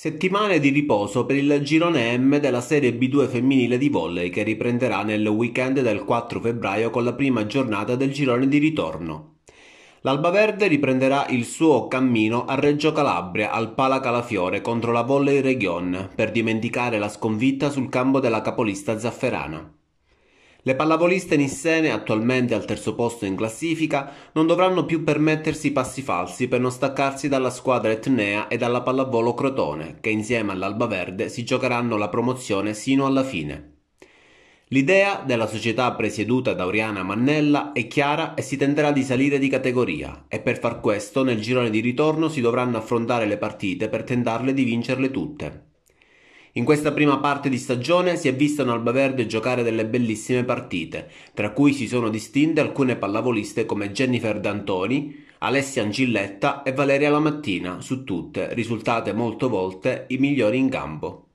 Settimane di riposo per il girone M della Serie B2 femminile di volley che riprenderà nel weekend del 4 febbraio con la prima giornata del girone di ritorno. L'Albaverde riprenderà il suo cammino a Reggio Calabria al Pala Calafiore contro la Volley Region per dimenticare la sconfitta sul campo della capolista Zafferana. Le pallavoliste nissene, attualmente al terzo posto in classifica, non dovranno più permettersi passi falsi per non staccarsi dalla squadra etnea e dalla pallavolo Crotone, che insieme all'Alba Verde si giocheranno la promozione sino alla fine. L'idea della società presieduta da Oriana Mannella è chiara e si tenterà di salire di categoria e per far questo nel girone di ritorno si dovranno affrontare le partite per tentarle di vincerle tutte. In questa prima parte di stagione si è vista un Albaverde giocare delle bellissime partite, tra cui si sono distinte alcune pallavoliste come Jennifer D'Antoni, Alessia Angilletta e Valeria Lamattina, su tutte risultate molto volte i migliori in campo.